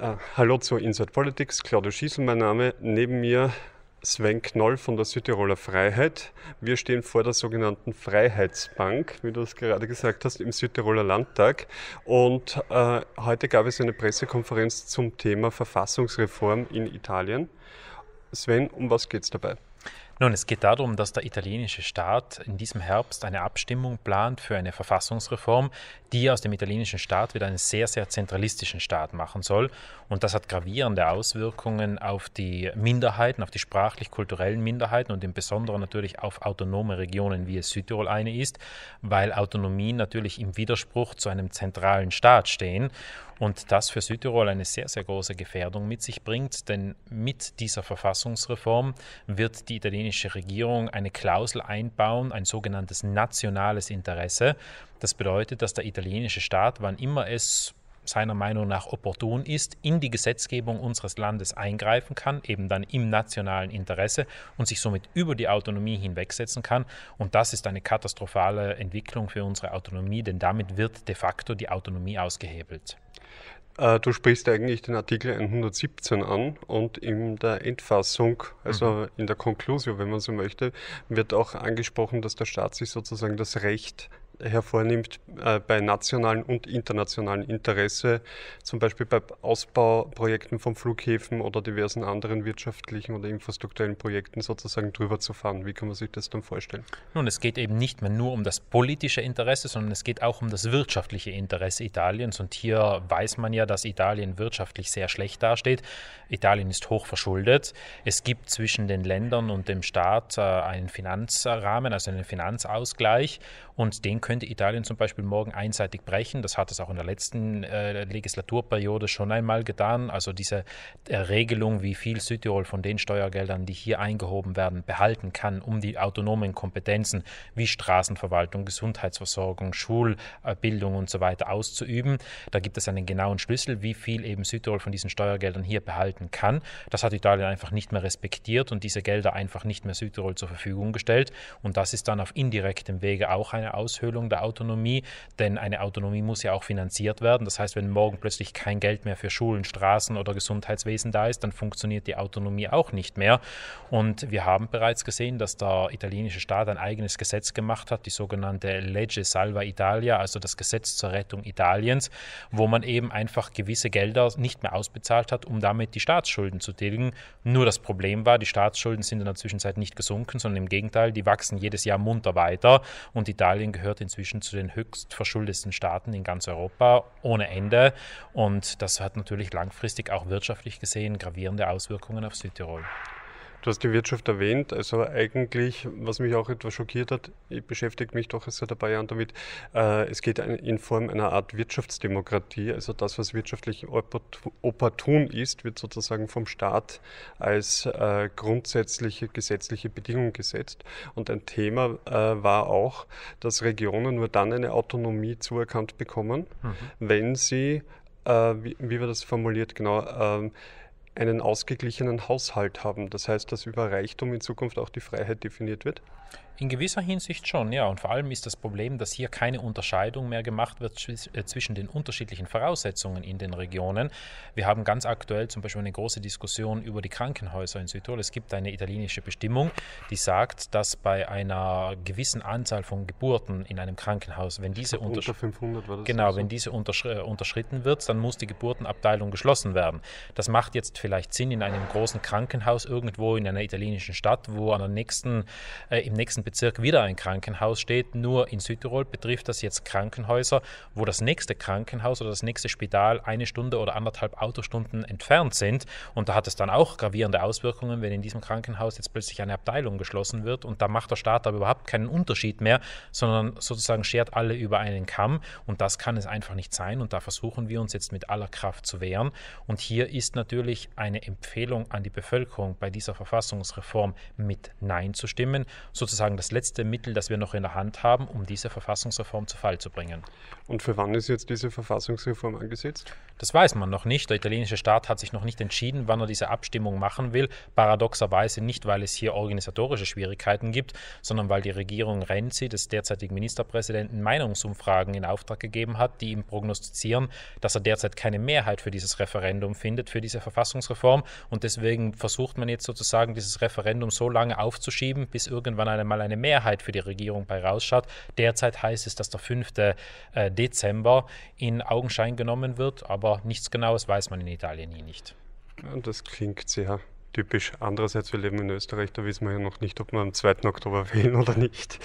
Uh, hallo zu Inside Politics, Claudio Schießel mein Name. Neben mir Sven Knoll von der Südtiroler Freiheit. Wir stehen vor der sogenannten Freiheitsbank, wie du es gerade gesagt hast, im Südtiroler Landtag. Und äh, heute gab es eine Pressekonferenz zum Thema Verfassungsreform in Italien. Sven, um was geht es dabei? Nun, es geht darum, dass der italienische Staat in diesem Herbst eine Abstimmung plant für eine Verfassungsreform, die aus dem italienischen Staat wieder einen sehr, sehr zentralistischen Staat machen soll. Und das hat gravierende Auswirkungen auf die Minderheiten, auf die sprachlich-kulturellen Minderheiten und im Besonderen natürlich auf autonome Regionen, wie es Südtirol eine ist, weil Autonomien natürlich im Widerspruch zu einem zentralen Staat stehen und das für Südtirol eine sehr, sehr große Gefährdung mit sich bringt, denn mit dieser Verfassungsreform wird die italienische italienische Regierung eine Klausel einbauen, ein sogenanntes nationales Interesse. Das bedeutet, dass der italienische Staat, wann immer es seiner Meinung nach opportun ist, in die Gesetzgebung unseres Landes eingreifen kann, eben dann im nationalen Interesse und sich somit über die Autonomie hinwegsetzen kann. Und das ist eine katastrophale Entwicklung für unsere Autonomie, denn damit wird de facto die Autonomie ausgehebelt. Äh, du sprichst eigentlich den Artikel 117 an und in der Endfassung, also mhm. in der Konklusio, wenn man so möchte, wird auch angesprochen, dass der Staat sich sozusagen das Recht hervornimmt äh, bei nationalen und internationalen Interesse, zum Beispiel bei Ausbauprojekten von Flughäfen oder diversen anderen wirtschaftlichen oder infrastrukturellen Projekten sozusagen drüber zu fahren. Wie kann man sich das dann vorstellen? Nun, es geht eben nicht mehr nur um das politische Interesse, sondern es geht auch um das wirtschaftliche Interesse Italiens. Und hier weiß man ja, dass Italien wirtschaftlich sehr schlecht dasteht. Italien ist hoch verschuldet. Es gibt zwischen den Ländern und dem Staat äh, einen Finanzrahmen, also einen Finanzausgleich. Und den könnte Italien zum Beispiel morgen einseitig brechen. Das hat es auch in der letzten äh, Legislaturperiode schon einmal getan. Also diese äh, Regelung, wie viel Südtirol von den Steuergeldern, die hier eingehoben werden, behalten kann, um die autonomen Kompetenzen wie Straßenverwaltung, Gesundheitsversorgung, Schulbildung und so weiter auszuüben. Da gibt es einen genauen Schlüssel, wie viel eben Südtirol von diesen Steuergeldern hier behalten kann. Das hat Italien einfach nicht mehr respektiert und diese Gelder einfach nicht mehr Südtirol zur Verfügung gestellt. Und das ist dann auf indirektem Wege auch eine Aushöhlung der Autonomie, denn eine Autonomie muss ja auch finanziert werden. Das heißt, wenn morgen plötzlich kein Geld mehr für Schulen, Straßen oder Gesundheitswesen da ist, dann funktioniert die Autonomie auch nicht mehr. Und wir haben bereits gesehen, dass der italienische Staat ein eigenes Gesetz gemacht hat, die sogenannte Legge Salva Italia, also das Gesetz zur Rettung Italiens, wo man eben einfach gewisse Gelder nicht mehr ausbezahlt hat, um damit die Staatsschulden zu tilgen. Nur das Problem war, die Staatsschulden sind in der Zwischenzeit nicht gesunken, sondern im Gegenteil, die wachsen jedes Jahr munter weiter und Italien Italien gehört inzwischen zu den höchst verschuldetsten Staaten in ganz Europa ohne Ende. Und das hat natürlich langfristig auch wirtschaftlich gesehen gravierende Auswirkungen auf Südtirol. Du hast die Wirtschaft erwähnt, also eigentlich, was mich auch etwas schockiert hat, ich beschäftige mich doch seit ein paar Jahren damit, äh, es geht in Form einer Art Wirtschaftsdemokratie, also das, was wirtschaftlich opportun ist, wird sozusagen vom Staat als äh, grundsätzliche gesetzliche Bedingung gesetzt. Und ein Thema äh, war auch, dass Regionen nur dann eine Autonomie zuerkannt bekommen, mhm. wenn sie, äh, wie, wie war das formuliert genau, ähm, einen ausgeglichenen Haushalt haben. Das heißt, dass über Reichtum in Zukunft auch die Freiheit definiert wird? In gewisser Hinsicht schon, ja. Und vor allem ist das Problem, dass hier keine Unterscheidung mehr gemacht wird äh, zwischen den unterschiedlichen Voraussetzungen in den Regionen. Wir haben ganz aktuell zum Beispiel eine große Diskussion über die Krankenhäuser in Südtirol. Es gibt eine italienische Bestimmung, die sagt, dass bei einer gewissen Anzahl von Geburten in einem Krankenhaus, wenn diese unter 500 war das genau, so. wenn diese äh, unterschritten wird, dann muss die Geburtenabteilung geschlossen werden. Das macht jetzt vielleicht vielleicht sind, in einem großen Krankenhaus irgendwo in einer italienischen Stadt, wo an der nächsten, äh, im nächsten Bezirk wieder ein Krankenhaus steht. Nur in Südtirol betrifft das jetzt Krankenhäuser, wo das nächste Krankenhaus oder das nächste Spital eine Stunde oder anderthalb Autostunden entfernt sind. Und da hat es dann auch gravierende Auswirkungen, wenn in diesem Krankenhaus jetzt plötzlich eine Abteilung geschlossen wird. Und da macht der Staat aber überhaupt keinen Unterschied mehr, sondern sozusagen schert alle über einen Kamm. Und das kann es einfach nicht sein. Und da versuchen wir uns jetzt mit aller Kraft zu wehren. Und hier ist natürlich eine Empfehlung an die Bevölkerung, bei dieser Verfassungsreform mit Nein zu stimmen. Sozusagen das letzte Mittel, das wir noch in der Hand haben, um diese Verfassungsreform zu Fall zu bringen. Und für wann ist jetzt diese Verfassungsreform angesetzt? Das weiß man noch nicht. Der italienische Staat hat sich noch nicht entschieden, wann er diese Abstimmung machen will. Paradoxerweise nicht, weil es hier organisatorische Schwierigkeiten gibt, sondern weil die Regierung Renzi, des derzeitigen Ministerpräsidenten, Meinungsumfragen in Auftrag gegeben hat, die ihm prognostizieren, dass er derzeit keine Mehrheit für dieses Referendum findet, für diese Verfassungsreform. Verfassungsreform und deswegen versucht man jetzt sozusagen dieses Referendum so lange aufzuschieben, bis irgendwann einmal eine Mehrheit für die Regierung bei rausschaut. Derzeit heißt es, dass der 5. Äh, Dezember in Augenschein genommen wird, aber nichts Genaues weiß man in Italien nie nicht. Und das klingt sehr typisch. Andererseits, wir leben in Österreich, da wissen wir ja noch nicht, ob wir am 2. Oktober wählen oder nicht.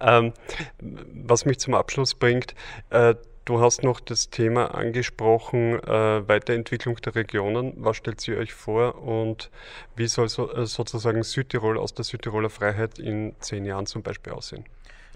Ähm, was mich zum Abschluss bringt, äh, Du hast noch das Thema angesprochen, äh, Weiterentwicklung der Regionen. Was stellt sie euch vor und wie soll so, äh, sozusagen Südtirol aus der Südtiroler Freiheit in zehn Jahren zum Beispiel aussehen?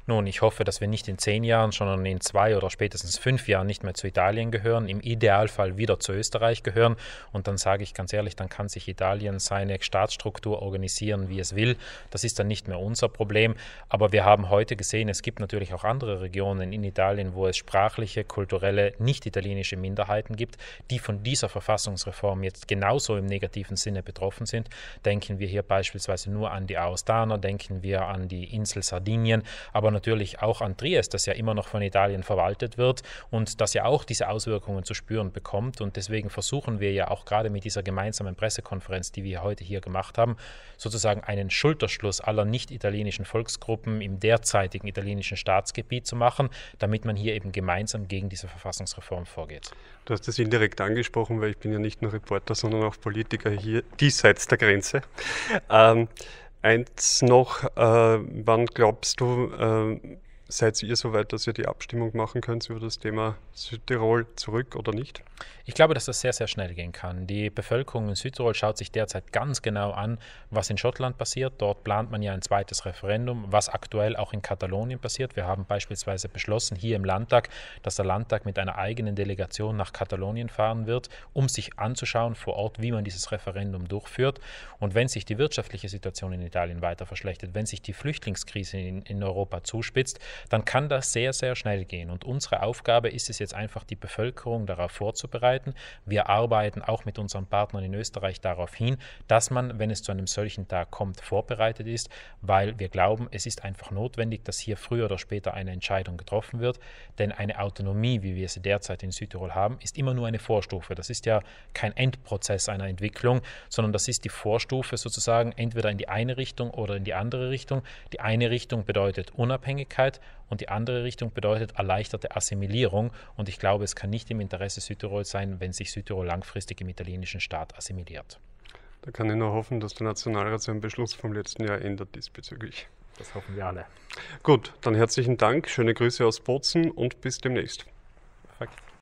Nun, ich hoffe, dass wir nicht in zehn Jahren, sondern in zwei oder spätestens fünf Jahren nicht mehr zu Italien gehören, im Idealfall wieder zu Österreich gehören. Und dann sage ich ganz ehrlich, dann kann sich Italien seine Staatsstruktur organisieren, wie es will. Das ist dann nicht mehr unser Problem. Aber wir haben heute gesehen, es gibt natürlich auch andere Regionen in Italien, wo es sprachliche, kulturelle, nicht italienische Minderheiten gibt, die von dieser Verfassungsreform jetzt genauso im negativen Sinne betroffen sind. Denken wir hier beispielsweise nur an die Aostaner, denken wir an die Insel Sardinien, aber natürlich auch an Triest, das ja immer noch von Italien verwaltet wird und das ja auch diese Auswirkungen zu spüren bekommt. Und deswegen versuchen wir ja auch gerade mit dieser gemeinsamen Pressekonferenz, die wir heute hier gemacht haben, sozusagen einen Schulterschluss aller nicht-italienischen Volksgruppen im derzeitigen italienischen Staatsgebiet zu machen, damit man hier eben gemeinsam gegen diese Verfassungsreform vorgeht. Du hast das indirekt angesprochen, weil ich bin ja nicht nur Reporter, sondern auch Politiker hier diesseits der Grenze. Ähm, eins noch, äh, wann glaubst du, äh, Seid ihr soweit, dass ihr die Abstimmung machen könnt über das Thema Südtirol zurück oder nicht? Ich glaube, dass das sehr, sehr schnell gehen kann. Die Bevölkerung in Südtirol schaut sich derzeit ganz genau an, was in Schottland passiert. Dort plant man ja ein zweites Referendum, was aktuell auch in Katalonien passiert. Wir haben beispielsweise beschlossen hier im Landtag, dass der Landtag mit einer eigenen Delegation nach Katalonien fahren wird, um sich anzuschauen vor Ort, wie man dieses Referendum durchführt. Und wenn sich die wirtschaftliche Situation in Italien weiter verschlechtert, wenn sich die Flüchtlingskrise in, in Europa zuspitzt, dann kann das sehr, sehr schnell gehen. Und unsere Aufgabe ist es jetzt einfach, die Bevölkerung darauf vorzubereiten. Wir arbeiten auch mit unseren Partnern in Österreich darauf hin, dass man, wenn es zu einem solchen Tag kommt, vorbereitet ist, weil wir glauben, es ist einfach notwendig, dass hier früher oder später eine Entscheidung getroffen wird. Denn eine Autonomie, wie wir sie derzeit in Südtirol haben, ist immer nur eine Vorstufe. Das ist ja kein Endprozess einer Entwicklung, sondern das ist die Vorstufe sozusagen entweder in die eine Richtung oder in die andere Richtung. Die eine Richtung bedeutet Unabhängigkeit, und die andere Richtung bedeutet erleichterte Assimilierung. Und ich glaube, es kann nicht im Interesse Südtirols sein, wenn sich Südtirol langfristig im italienischen Staat assimiliert. Da kann ich nur hoffen, dass der Nationalrat seinen Beschluss vom letzten Jahr ändert diesbezüglich. Das hoffen wir alle. Gut, dann herzlichen Dank, schöne Grüße aus Bozen und bis demnächst. Perfekt.